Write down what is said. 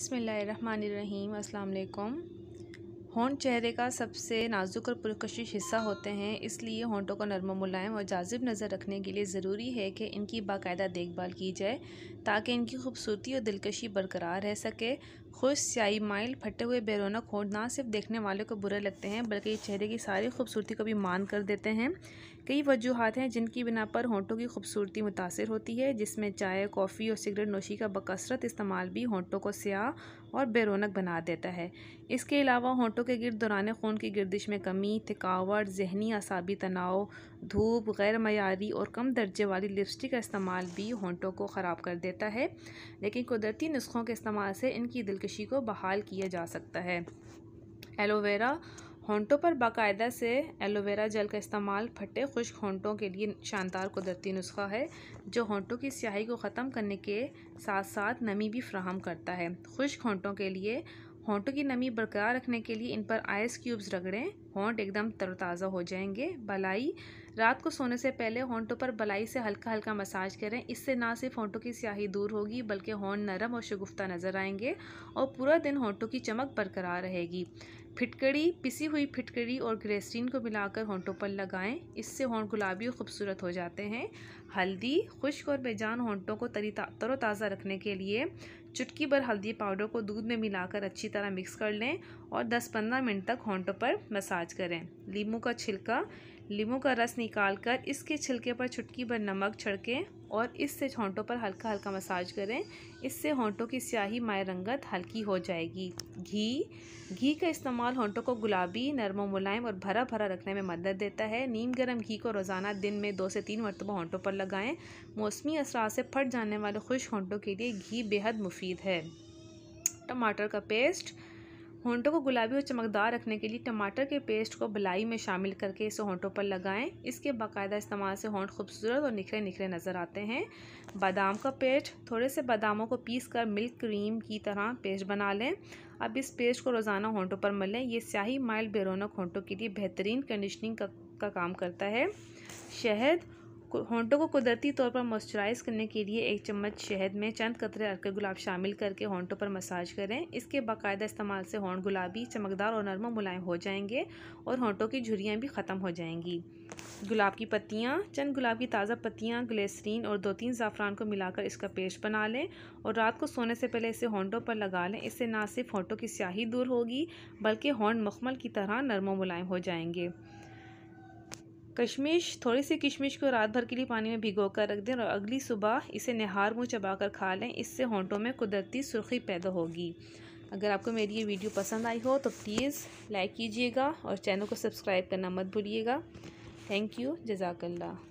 बसमीम अल्लाम होंट चेहरे का सबसे नाजुक और पुरकशिश हिस्सा होते हैं इसलिए होंटों को नरम मुलायम और जाजिब नज़र रखने के लिए ज़रूरी है कि इनकी बाकायदा देखभाल की जाए ताकि इनकी खूबसूरती और दिलकशी बरकरार रह सके खुश स्याही माइल फटे हुए बेरोनक होंठ ना सिर्फ देखने वाले को बुरे लगते हैं बल्कि ये चेहरे की सारी खूबसूरती को भी मान कर देते हैं कई वजूहत हैं जिनकी बिना पर होंठों की खूबसूरती मुतासर होती है जिसमें चाय कॉफ़ी और सिगरेट नोशी का बकसरत इस्तेमाल भी होंठों को स्याह और बेरोनक बना देता है इसके अलावा होंठों के गिरद दौरान खून की गर्दिश में कमी थकावट जहनी असाबी तनाव धूप गैर मयारी और कम दर्जे वाली लिपस्टिक का इस्तेमाल भी होंठों को ख़राब कर देता है लेकिन कुदरती नुस्खों के इस्तेमाल से इनकी दिल दिलकशी को बहाल किया जा सकता है एलोवेरा होंटों पर बाकायदा से एलोवेरा जल का इस्तेमाल फटे खुश्क होंटों के लिए शानदार कुदरती नुस्खा है जो होंटों की स्याही को ख़त्म करने के साथ साथ नमी भी फ्राहम करता है खुश्क होंटों के लिए होंटों की नमी बरकरार रखने के लिए इन पर आइस क्यूब्स रगड़ें होंट एकदम तरोताज़ा हो जाएंगे बलाई रात को सोने से पहले होंटों पर बलाई से हल्का हल्का मसाज करें इससे ना सिर्फ होंटों की स्याही दूर होगी बल्कि होंट नरम और शगुफ्ता नज़र आएंगे और पूरा दिन होंटों की चमक बरकरार रहेगी फिटकड़ी पिसी हुई फिटकड़ी और ग्रेस्टीन को मिलाकर होंटों पर लगाएं इससे होंट गुलाबी और ख़ूबसूरत हो जाते हैं हल्दी खुश्क और बेजान होंटों को तरी तरोताज़ा रखने के लिए चुटकी भर हल्दी पाउडर को दूध में मिलाकर अच्छी तरह मिक्स कर लें और 10-15 मिनट तक होंटों पर मसाज करें लीमू का छिलका लीमू का रस निकालकर इसके छिलके पर चुटकी भर नमक छिड़कें और इससे होंटों पर हल्का हल्का मसाज करें इससे होंटों की स्याही माय रंगत हल्की हो जाएगी घी घी का इस्तेमाल होंटों को गुलाबी नरम मुलायम और भरा भरा रखने में मदद देता है नीम गर्म घी को रोज़ाना दिन में दो से तीन मरतबा होंटों पर लगाएं मौसमी असरा से फट जाने वाले खुश होंटों के लिए घी बेहद मुफी मुफीद है टमाटर का पेस्ट होंटों को गुलाबी और चमकदार रखने के लिए टमाटर के पेस्ट को बलाई में शामिल करके इसे होंठों पर लगाएं इसके बाकायदा इस्तेमाल से होंट खूबसूरत और निखरे निखरे नज़र आते हैं बादाम का पेस्ट थोड़े से बादामों को पीस कर मिल्क क्रीम की तरह पेस्ट बना लें अब इस पेस्ट को रोज़ाना होंटों पर मलें ये स्याही माइल्ड बेरोनक होंटों के लिए बेहतरीन कंडीशनिंग का, का काम करता है शहद होंटों को कुदरती तौर पर मॉइस्चराइज़ करने के लिए एक चम्मच शहद में चंद कतरे अरके गुलाब शामिल करके होंटों पर मसाज करें इसके बाकायदा इस्तेमाल से होंट गुलाबी चमकदार और नरम मुलायम हो जाएंगे और होंटों की झुरियाँ भी ख़त्म हो जाएंगी गुलाब की पत्तियाँ चंद गुलाब की ताज़ा पत्तियाँ ग्लेसरीन और दो तीन ज़ाफ़रान को मिलाकर इसका पेस्ट बना लें और रात को सोने से पहले इसे होंटों पर लगा लें इससे ना सिर्फ होंटों की स्याही दूर होगी बल्कि होंट मखमल की तरह नरम मुलायम हो जाएंगे किशमिश थोड़ी सी किशमिश को रात भर के लिए पानी में भिगो कर रख दें और अगली सुबह इसे नहार मुँह चबाकर खा लें इससे होंठों में कुदरती सुर्खी पैदा होगी अगर आपको मेरी ये वीडियो पसंद आई हो तो प्लीज़ लाइक कीजिएगा और चैनल को सब्सक्राइब करना मत भूलिएगा थैंक यू जजाकल्ला